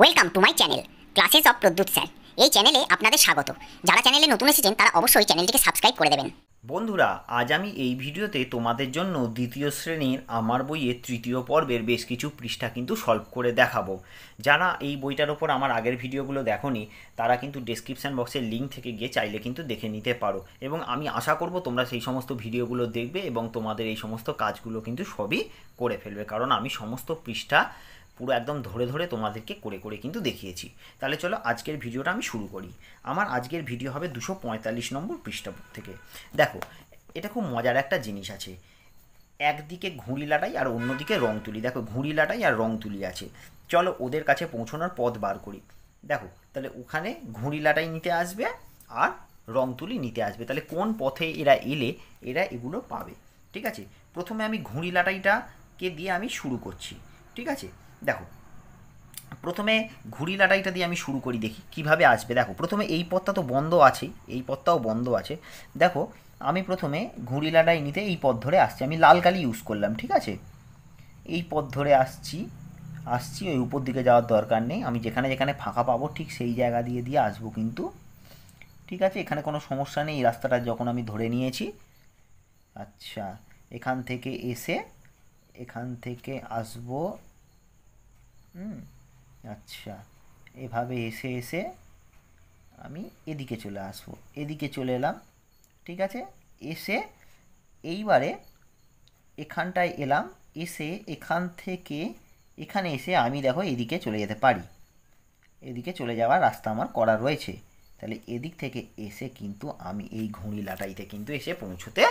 welcome to my channel classes of Pradyut sir এই চ্যানেলে আপনাদের স্বাগত যারা চ্যানেলে নতুন এসেছেন তারা অবশ্যই চ্যানেলটিকে সাবস্ক্রাইব করে দেবেন বন্ধুরা আজ আমি এই ভিডিওতে তোমাদের জন্য দ্বিতীয় শ্রেণীর আমার বইয়ের তৃতীয় পর্বের বেশ কিছু পৃষ্ঠা কিন্তু সলভ করে দেখাবো যারা এই বইটার ওপর আমার আগের ভিডিওগুলো দেখনি তারা কিন্তু ডিসক্রিপশান বক্সের লিঙ্ক থেকে গিয়ে চাইলে কিন্তু দেখে নিতে পারো এবং আমি আশা করব তোমরা সেই সমস্ত ভিডিওগুলো দেখবে এবং তোমাদের এই সমস্ত কাজগুলো কিন্তু সবই করে ফেলবে কারণ আমি সমস্ত পৃষ্ঠা পুরো একদম ধরে ধরে তোমাদেরকে করে করে কিন্তু দেখিয়েছি তাহলে চলো আজকের ভিডিওটা আমি শুরু করি আমার আজকের ভিডিও হবে দুশো পঁয়তাল্লিশ নম্বর পৃষ্ঠা থেকে দেখো এটা খুব মজার একটা জিনিস আছে একদিকে ঘুড়ি লাটাই আর অন্যদিকে রং তুলি দেখো ঘুড়ি লাটাই আর রং তুলি আছে চলো ওদের কাছে পৌঁছানোর পথ বার করি দেখো তাহলে ওখানে ঘুড়ি লাটাই নিতে আসবে আর রং তুলি নিতে আসবে তাহলে কোন পথে এরা এলে এরা এগুলো পাবে ঠিক আছে প্রথমে আমি ঘুড়ি লাটাইটাকে দিয়ে আমি শুরু করছি ঠিক আছে দেখো প্রথমে ঘুড়ি লাটাইটা দিয়ে আমি শুরু করি দেখি কিভাবে আসবে দেখো প্রথমে এই পথটা তো বন্ধ আছে এই পথটাও বন্ধ আছে দেখো আমি প্রথমে ঘুড়ি লাটাই নিতে এই পথ ধরে আসছি আমি লাল কালি ইউজ করলাম ঠিক আছে এই পথ ধরে আসছি আসছি ওই উপর দিকে যাওয়ার দরকার নেই আমি যেখানে যেখানে ফাঁকা পাবো ঠিক সেই জায়গা দিয়ে দিয়ে আসবো কিন্তু ঠিক আছে এখানে কোনো সমস্যা নেই এই রাস্তাটা যখন আমি ধরে নিয়েছি আচ্ছা এখান থেকে এসে এখান থেকে আসবো হুম আচ্ছা এভাবে এসে এসে আমি এদিকে চলে আসবো এদিকে চলে এলাম ঠিক আছে এসে এইবারে এখানটায় এলাম এসে এখান থেকে এখানে এসে আমি দেখো এদিকে চলে যেতে পারি এদিকে চলে যাওয়ার রাস্তা আমার করা রয়েছে তাহলে এদিক থেকে এসে কিন্তু আমি এই ঘুড়ি লাটাইতে কিন্তু এসে পৌঁছতে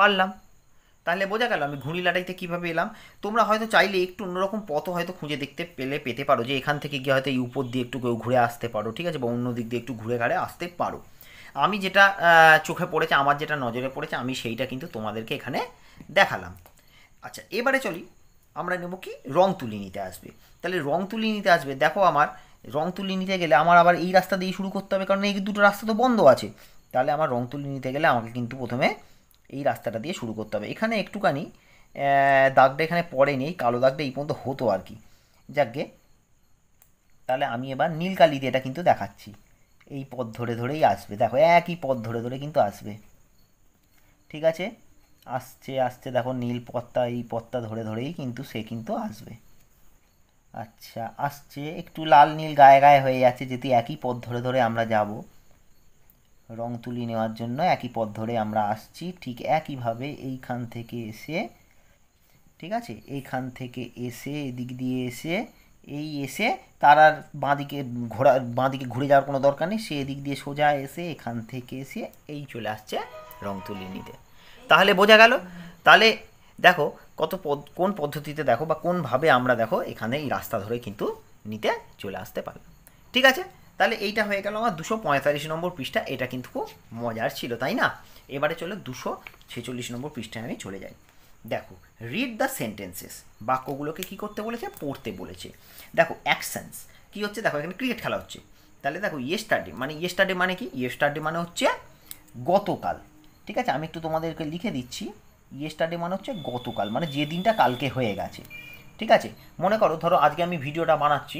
পারলাম তাহলে বোঝা গেল আমি ঘুড়ি লাটাইতে কীভাবে এলাম তোমরা হয়তো চাইলে একটু অন্যরকম পথ হয়তো খুঁজে দেখতে পেলে পেতে পারো যে এখান থেকে গিয়ে হয়তো এই উপর দিয়ে একটু কেউ ঘুরে আসতে পারো ঠিক আছে বা অন্য দিক দিয়ে একটু ঘুরে ঘাড়ে আসতে পারো আমি যেটা চোখে পড়েছে আমার যেটা নজরে পড়েছে আমি সেইটা কিন্তু তোমাদেরকে এখানে দেখালাম আচ্ছা এবারে চলি আমরা নেব কি রং তুলি নিতে আসবে তাহলে রং তুলি নিতে আসবে দেখো আমার রং তুলি নিতে গেলে আমার আবার এই রাস্তা দিয়ে শুরু করতে হবে কারণ এই দুটো রাস্তা তো বন্ধ আছে তাহলে আমার রং তুলি নিতে গেলে আমাকে কিন্তু প্রথমে এই রাস্তাটা দিয়ে শুরু করতে হবে এখানে একটুখানি দাগটা এখানে পড়ে নেই কালো দাগটা এই পর্যন্ত হতো আর কি যাকে তাহলে আমি এবার নীল কালি দিয়ে এটা কিন্তু দেখাচ্ছি এই পথ ধরে ধরেই আসবে দেখো একই পথ ধরে ধরে কিন্তু আসবে ঠিক আছে আসছে আসছে দেখো নীল পথটা এই পথটা ধরে ধরেই কিন্তু সে কিন্তু আসবে আচ্ছা আসছে একটু লাল নীল গায়ে গায়ে হয়ে যাচ্ছে যেহেতু একই পথ ধরে ধরে আমরা যাব রং তুলি নেওয়ার জন্য একই পথ ধরে আমরা আসছি ঠিক একইভাবে এইখান থেকে এসে ঠিক আছে এইখান থেকে এসে এদিক দিয়ে এসে এই এসে তার আর বাঁদিকে ঘোরা বাঁদিকে ঘুরে যাওয়ার কোনো দরকার নেই সে এদিক দিয়ে সোজা এসে এখান থেকে এসে এই চলে আসছে রং তুলি নিতে তাহলে বোঝা গেল তাহলে দেখো কত পদ কোন পদ্ধতিতে দেখো বা কোনভাবে আমরা দেখো এখানে এই রাস্তা ধরে কিন্তু নিতে চলে আসতে পারলাম ঠিক আছে তাহলে এইটা হয়ে গেল আমার দুশো পঁয়তাল্লিশ নম্বর পৃষ্ঠা এটা কিন্তু খুব মজার ছিল তাই না এবারে চলে দুশো ছেচল্লিশ নম্বর পৃষ্ঠায় আমি চলে যাই দেখো রিড দ্য সেন্টেন্সেস বাক্যগুলোকে কি করতে বলেছে পড়তে বলেছে দেখো অ্যাকশানস কি হচ্ছে দেখো এখানে ক্রিকেট খেলা হচ্ছে তাহলে দেখো ইয়েস্টারডে মানে ইয়েস্টারডে মানে কি ইয়েস্টারডে মানে হচ্ছে গতকাল ঠিক আছে আমি একটু তোমাদেরকে লিখে দিচ্ছি ইয়েস্টারডে মানে হচ্ছে গতকাল মানে যে দিনটা কালকে হয়ে গেছে ঠিক আছে মনে করো ধরো আজকে আমি ভিডিওটা বানাচ্ছি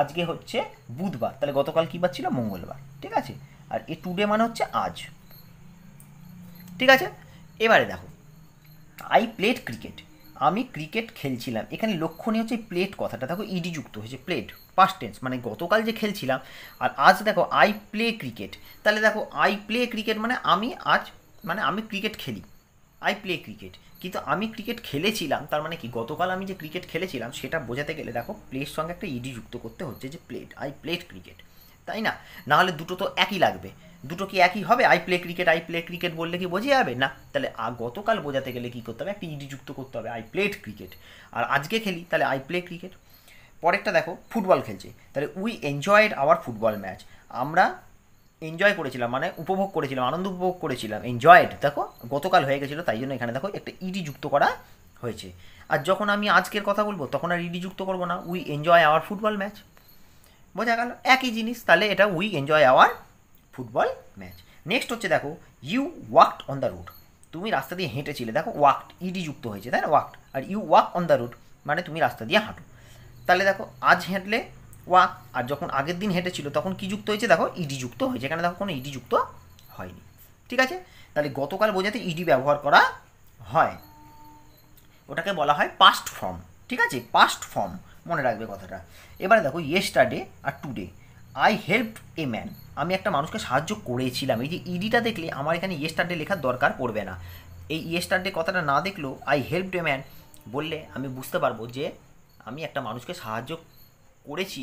আজকে হচ্ছে বুধবার তাহলে গতকাল কী বার ছিল মঙ্গলবার ঠিক আছে আর এ টুডে মানে হচ্ছে আজ ঠিক আছে এবারে দেখো আই প্লেট ক্রিকেট আমি ক্রিকেট খেলছিলাম এখানে লক্ষণীয় হচ্ছে প্লেট কথাটা দেখো ইডিযুক্ত যুক্ত হয়েছে প্লেট পাস্ট টেন্স মানে গতকাল যে খেলছিলাম আর আজ দেখো আই প্লে ক্রিকেট তাহলে দেখো আই প্লে ক্রিকেট মানে আমি আজ মানে আমি ক্রিকেট খেলি আই প্লে ক্রিকেট কিন্তু আমি ক্রিকেট খেলেছিলাম তার মানে কি গতকাল আমি যে ক্রিকেট খেলেছিলাম সেটা বোঝাতে গেলে দেখো প্লের সঙ্গে একটা ইডি যুক্ত করতে হচ্ছে যে প্লেট আই প্লেট ক্রিকেট তাই না নাহলে দুটো তো একই লাগবে দুটো কি একই হবে I play cricket I play cricket বললে কি বোঝা যাবে না তাহলে গতকাল বোঝাতে গেলে কী করতে হবে একটা ইডি যুক্ত করতে হবে আই প্লেট ক্রিকেট আর আজকে খেলি তাহলে আই প্লে ক্রিকেট পরেরটা দেখো ফুটবল খেলছে তাহলে we enjoyed our football match আমরা এনজয় করেছিলাম মানে উপভোগ করেছিলাম আনন্দ উপভোগ করেছিলাম এনজয়েড দেখো গতকাল হয়ে গেছিলো তাই জন্য এখানে দেখো একটা ইডি যুক্ত করা হয়েছে আর যখন আমি আজকের কথা বলবো তখন আর ইডি যুক্ত করবো না we enjoy our football match বোঝা গেল একই জিনিস তাহলে এটা we enjoy our football match next হচ্ছে দেখো you walked on the route তুমি রাস্তা দিয়ে হেঁটেছিলে দেখো ওয়াকড ইডি যুক্ত হয়েছে তাই না ওয়াকড আর you walk on the route মানে তুমি রাস্তা দিয়ে হাঁটো তাহলে দেখো আজ হেঁটলে ওয়া আর যখন আগের দিন হেঁটেছিল তখন কি যুক্ত হয়েছে দেখো ইডি e যুক্ত হয়েছে এখানে দেখো কোনো ইডি e যুক্ত হয়নি ঠিক আছে তাহলে গতকাল বোঝাতে ইডি e ব্যবহার করা হয় ওটাকে বলা হয় পাস্ট ফর্ম ঠিক আছে পাস্ট ফর্ম মনে রাখবে কথাটা এবারে দেখো ইয়েস্টারডে আর today I help a man আমি একটা মানুষকে সাহায্য করেছিলাম এই যে ইডিটা দেখলে আমার এখানে ইয়েস্টারডে লেখার দরকার পড়বে না এই ইয়েস্টারডে কথাটা না দেখলেও আই হেল্প এ ম্যান বললে আমি বুঝতে পারবো যে আমি একটা মানুষকে সাহায্য করেছি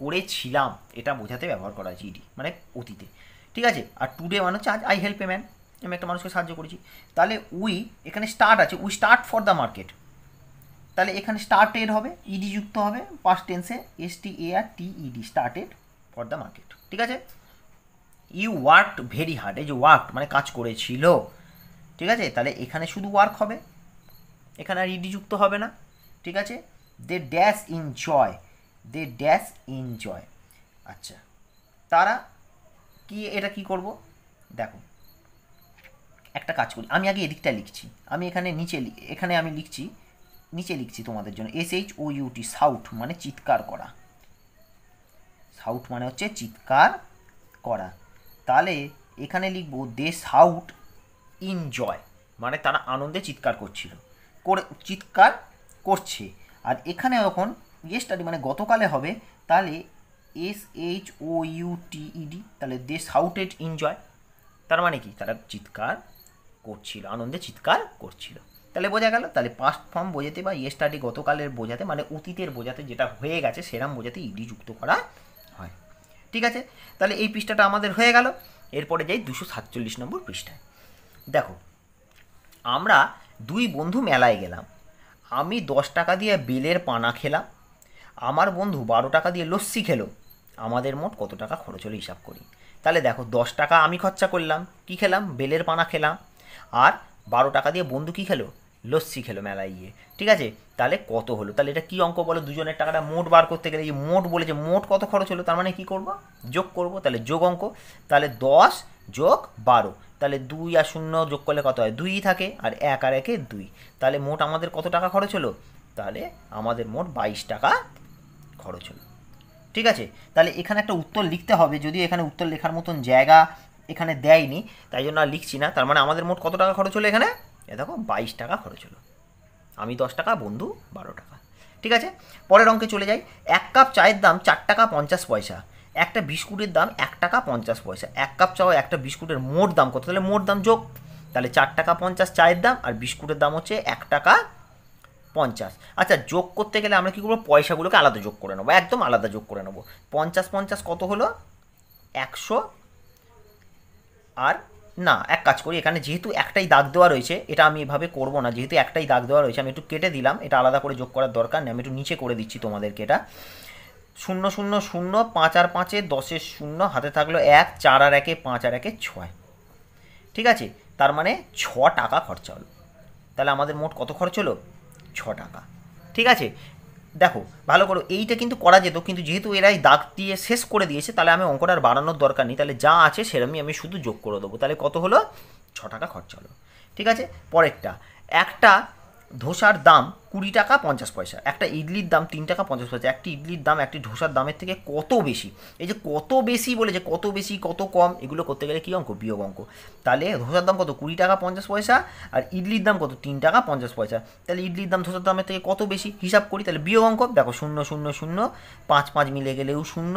করেছিলাম এটা বোঝাতে ব্যবহার করা হয়েছে ইডি মানে অতীতে ঠিক আছে আর টুডে মানে হচ্ছে আজ আই হেল্প এ ম্যান আমি একটা মানুষকে সাহায্য করেছি তাহলে উই এখানে স্টার্ট আছে we start for the market তাহলে এখানে স্টার্টেড হবে ইডি e যুক্ত হবে পাস্ট টেন্সে S T A R T ED started for the market ঠিক আছে ইউ ওয়ার্ক ভেরি হার্ড এই যে ওয়ার্ক মানে কাজ করেছিল ঠিক আছে তাহলে এখানে শুধু ওয়ার্ক হবে এখানে আর ইডি e যুক্ত হবে না ঠিক আছে they dash enjoy they dash enjoy আচ্ছা তারা কি এটা কি করব দেখো একটা কাজ করি আমি আগে এদিকটা লিখছি আমি এখানে নিচে এখানে আমি লিখছি নিচে লিখছি তোমাদের জন্য S H O UT shout মানে চিৎকার করা সাউট মানে হচ্ছে চিৎকার করা তাহলে এখানে লিখবো দে সাউট ইনজয় মানে তারা আনন্দে চিৎকার করছিল করে চিৎকার করছে আর এখানে এখন ইয়েস্টারডে মানে গতকালে হবে তাহলে S H O U T ED তাহলে দে সাউটেড এনজয় তার মানে কি তারা চিৎকার করছিল আনন্দে চিৎকার করছিল তাহলে বোঝা গেল তাহলে পাস্ট ফর্ম বোঝাতে বা স্টাডি গতকালের বোঝাতে মানে অতীতের বোঝাতে যেটা হয়ে গেছে সেরাম বোঝাতে ইডি e যুক্ত করা হয় ঠিক আছে তাহলে এই পৃষ্ঠাটা আমাদের হয়ে গেল এরপরে যাই দুশো সাতচল্লিশ নম্বর পৃষ্ঠায় দেখো আমরা দুই বন্ধু মেলায় গেলাম আমি দশ টাকা দিয়ে বেলের পানা খেলাম আমার বন্ধু বারো টাকা দিয়ে লস্যি খেলো আমাদের মোট কত টাকা খরচ হলো হিসাব করি তাহলে দেখো দশ টাকা আমি খরচা করলাম কি খেলাম বেলের পানা খেলাম আর বারো টাকা দিয়ে বন্ধু কী খেলো লস্যি খেলো মেলায় গিয়ে ঠিক আছে তাহলে কত হলো তাহলে এটা কী অঙ্ক বলো দুজনের টাকাটা মোট বার করতে গেলে এই মোট বলেছে মোট কত খরচ হলো তার মানে কী করব যোগ করব তাহলে যোগ অঙ্ক তাহলে দশ যোগ বারো তাহলে দুই আর শূন্য যোগ করলে কত হয় দুই থাকে আর এক আর একে দুই তাহলে মোট আমাদের কত টাকা খরচ হলো তাহলে আমাদের মোট বাইশ টাকা খরচ হলো ঠিক আছে তাহলে এখানে একটা উত্তর লিখতে হবে যদি এখানে উত্তর লেখার মতন জায়গা এখানে দেয়নি তাই জন্য আর লিখছি না তার মানে আমাদের মোট কত টাকা খরচ হলো এখানে এ দেখো বাইশ টাকা খরচ হলো আমি দশ টাকা বন্ধু বারো টাকা ঠিক আছে পরের অঙ্কে চলে যাই এক কাপ চায়ের দাম চার টাকা পঞ্চাশ পয়সা একটা বিস্কুটের দাম এক টাকা পঞ্চাশ পয়সা এক কাপ চাও একটা বিস্কুটের মোট দাম কত তাহলে মোট দাম যোগ তাহলে চার টাকা পঞ্চাশ চায়ের দাম আর বিস্কুটের দাম হচ্ছে এক টাকা পঞ্চাশ আচ্ছা যোগ করতে গেলে আমরা কী করবো পয়সাগুলোকে আলাদা যোগ করে নেবো একদম আলাদা যোগ করে নেবো পঞ্চাশ পঞ্চাশ কত হলো একশো আর না এক কাজ করি এখানে যেহেতু একটাই দাগ দেওয়া রয়েছে এটা আমি এভাবে করব না যেহেতু একটাই দাগ দেওয়া রয়েছে আমি একটু কেটে দিলাম এটা আলাদা করে যোগ করার দরকার নেই আমি একটু নিচে করে দিচ্ছি তোমাদেরকে এটা শূন্য শূন্য শূন্য পাঁচ আর পাঁচে দশের শূন্য হাতে থাকলো এক চার আর একে পাঁচ আর একে ছয় ঠিক আছে তার মানে ছ টাকা খরচা হলো তাহলে আমাদের মোট কত খরচ হলো ছ টাকা ঠিক আছে দেখো ভালো করো এইটা কিন্তু করা যেত কিন্তু যেহেতু এরাই দাগ দিয়ে শেষ করে দিয়েছে তাহলে আমি অঙ্কটা আর বাড়ানোর দরকার নেই তাহলে যা আছে সেরমই আমি শুধু যোগ করে দেবো তাহলে কত হলো ছ টাকা খরচা হলো ঠিক আছে পরেরটা একটা ধোসার দাম কুড়ি টাকা পঞ্চাশ পয়সা একটা ইডলির দাম তিন টাকা পঞ্চাশ পয়সা একটি ইডলির দাম একটি ধোসার দামের থেকে কত বেশি এই যে কত বেশি বলে যে কত বেশি কত কম এগুলো করতে গেলে কী অঙ্ক বিয়োগ অঙ্ক তাহলে ধোসার দাম কত কুড়ি টাকা পঞ্চাশ পয়সা আর ইডলির দাম কত তিন টাকা পঞ্চাশ পয়সা তাহলে ইডলির দাম ধোসার দামের থেকে কত বেশি হিসাব করি তাহলে বিয়োগ অঙ্ক দেখো শূন্য শূন্য শূন্য পাঁচ পাঁচ মিলে গেলেও শূন্য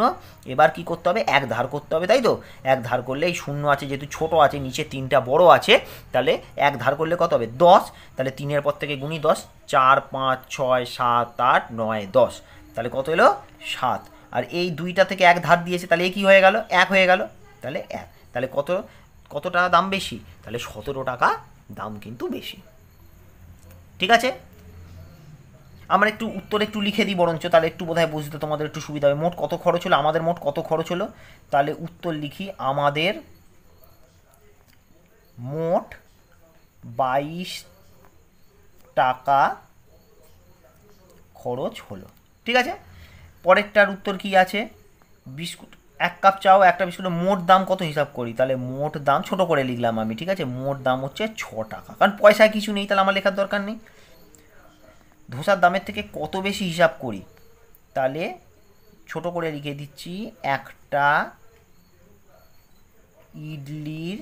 এবার কি করতে হবে এক ধার করতে হবে তাই তো এক ধার করলে এই শূন্য আছে যেহেতু ছোট আছে নিচে তিনটা বড় আছে তাহলে এক ধার করলে কত হবে দশ তাহলে তিনের পর থেকে গুণি দশ চার পাঁচ ছয় সাত আট নয় দশ তাহলে কত এলো সাত আর এই দুইটা থেকে এক ধার দিয়েছে তাহলে এ কী হয়ে গেল এক হয়ে গেল তাহলে এক তাহলে কত কত টাকা দাম বেশি তাহলে সতেরো টাকা দাম কিন্তু বেশি ঠিক আছে আমরা একটু উত্তর একটু লিখে দিই বরঞ্চ তাহলে একটু বোধহয় বুঝতে তোমাদের একটু সুবিধা হবে মোট কত খরচ হলো আমাদের মোট কত খরচ হলো তাহলে উত্তর লিখি আমাদের মোট বাইশ টাকা খরচ হলো ঠিক আছে পরেরটার উত্তর কি আছে বিস্কুট এক কাপ চাও একটা বিস্কুটের মোট দাম কত হিসাব করি তাহলে মোট দাম ছোট করে লিখলাম আমি ঠিক আছে মোট দাম হচ্ছে ছ টাকা কারণ পয়সা কিছু নেই তাহলে আমার লেখার দরকার নেই ধোসার দামের থেকে কত বেশি হিসাব করি তাহলে ছোট করে লিখে দিচ্ছি একটা ইডলির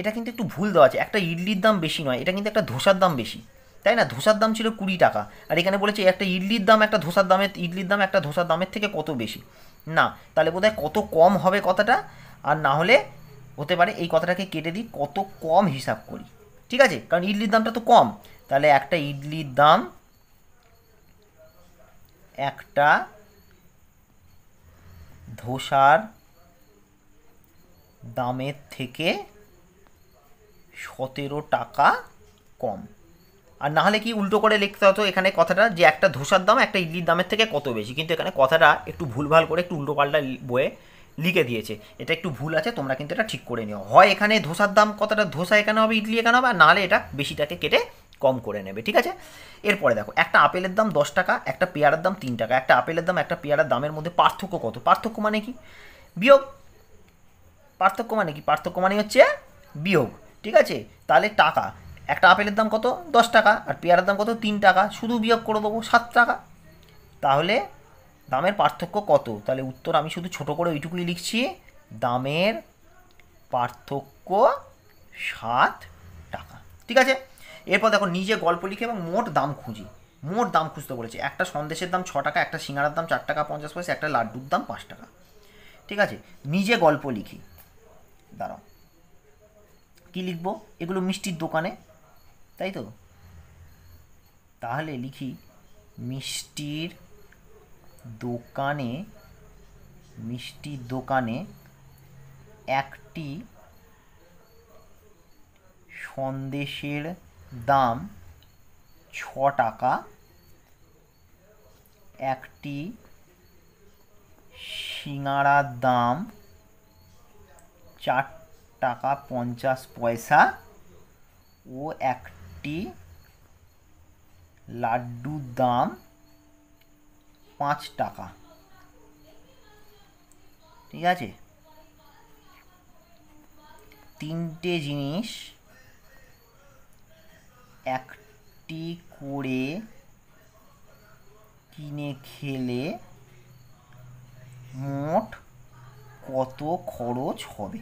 এটা কিন্তু একটু ভুল দেওয়া আছে একটা ইডলির দাম বেশি নয় এটা কিন্তু একটা ধোসার দাম বেশি তাই না ধোসার দাম ছিল কুড়ি টাকা আর এখানে বলেছে একটা ইডলির দাম একটা ধোসার দামের ইডলির দাম একটা ধোসার দামের থেকে কত বেশি না তাহলে বোধহয় কত কম হবে কথাটা আর না হলে হতে পারে এই কথাটাকে কেটে দিই কত কম হিসাব করি ঠিক আছে কারণ ইডলির দামটা তো কম তাহলে একটা ইডলির দাম একটা ধোসার দামের থেকে সতেরো টাকা কম আর নাহলে কি উল্টো করে লিখতে হতো এখানে কথাটা যে একটা ধোসার দাম একটা ইডলির দামের থেকে কত বেশি কিন্তু এখানে কথাটা একটু ভুলভাল করে একটু উল্টো পাল্টা বয়ে লিখে দিয়েছে এটা একটু ভুল আছে তোমরা কিন্তু এটা ঠিক করে নিও হয় এখানে ধোসার দাম কতটা ধোসা এখানে হবে ইডলি এখানে হবে আর নাহলে এটা বেশিটাকে কেটে কম করে নেবে ঠিক আছে এরপরে দেখো একটা আপেলের দাম দশ টাকা একটা পেয়ারার দাম তিন টাকা একটা আপেলের দাম একটা পেয়ারার দামের মধ্যে পার্থক্য কত পার্থক্য মানে কি বিয়োগ পার্থক্য মানে কি পার্থক্য মানে হচ্ছে বিয়োগ ঠিক আছে তাহলে টাকা একটা আপেলের দাম কত দশ টাকা আর পেয়ারার দাম কত তিন টাকা শুধু বিয়োগ করে দেবো সাত টাকা তাহলে দামের পার্থক্য কত তাহলে উত্তর আমি শুধু ছোট করে ওইটুকুই লিখছি দামের পার্থক্য সাত টাকা ঠিক আছে এরপর দেখো নিজে গল্প লিখে এবং মোট দাম খুঁজি মোট দাম খুঁজতে বলেছে একটা সন্দেশের দাম ছ টাকা একটা সিঙ্গারার দাম চার টাকা পঞ্চাশ পয়সা একটা লাড্ডুর দাম পাঁচ টাকা ঠিক আছে নিজে গল্প লিখি দাঁড়াও কি লিখব এগুলো মিষ্টির দোকানে তাই তো তাহলে লিখি মিষ্টির দোকানে মিষ্টির দোকানে একটি সন্দেশের দাম ছ টাকা একটি সিঙাড়ার দাম চার টাকা পঞ্চাশ পয়সা ও একটি লাড্ডুর দাম পাঁচ টাকা ঠিক আছে তিনটে জিনিস একটি করে কিনে খেলে মোট কত খরচ হবে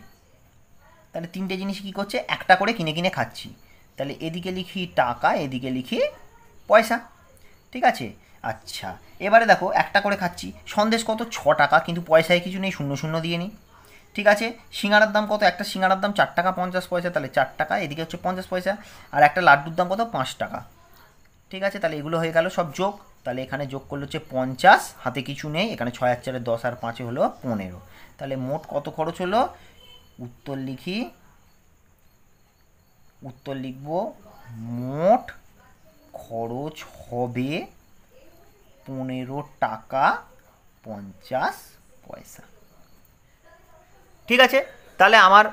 তাহলে তিনটে জিনিস কি করছে একটা করে কিনে কিনে খাচ্ছি তাহলে এদিকে লিখি টাকা এদিকে লিখি পয়সা ঠিক আছে আচ্ছা এবারে দেখো একটা করে খাচ্ছি সন্দেশ কত ছ টাকা কিন্তু পয়সায় কিছু নেই শূন্য শূন্য দিয়ে নিই ঠিক আছে সিঙ্গারার দাম কত একটা সিঙ্গারার দাম চার টাকা পঞ্চাশ পয়সা তাহলে চার টাকা এদিকে হচ্ছে পঞ্চাশ পয়সা আর একটা লাড্ডুর দাম কত পাঁচ টাকা ঠিক আছে তাহলে এগুলো হয়ে গেল সব যোগ তাহলে এখানে যোগ করলে হচ্ছে পঞ্চাশ হাতে কিছু নেই এখানে ছয় আর চারে দশ আর পাঁচে হলো পনেরো তাহলে মোট কত খরচ হলো উত্তর লিখি উত্তর লিখব মোট খরচ হবে পনেরো টাকা পঞ্চাশ পয়সা ঠিক আছে তাহলে আমার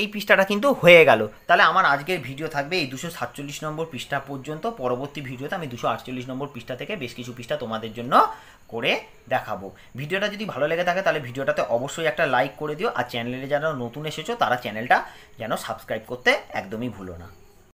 এই পৃষ্ঠাটা কিন্তু হয়ে গেল তাহলে আমার আজকের ভিডিও থাকবে এই দুশো সাতচল্লিশ নম্বর পৃষ্ঠা পর্যন্ত পরবর্তী ভিডিওতে আমি দুশো আটচল্লিশ নম্বর পৃষ্ঠা থেকে বেশ কিছু পৃষ্ঠা তোমাদের জন্য করে দেখাবো ভিডিওটা যদি ভালো লেগে থাকে তাহলে ভিডিওটাতে অবশ্যই একটা লাইক করে দিও আর চ্যানেলে যারা নতুন এসেছো তারা চ্যানেলটা যেন সাবস্ক্রাইব করতে একদমই ভুলো না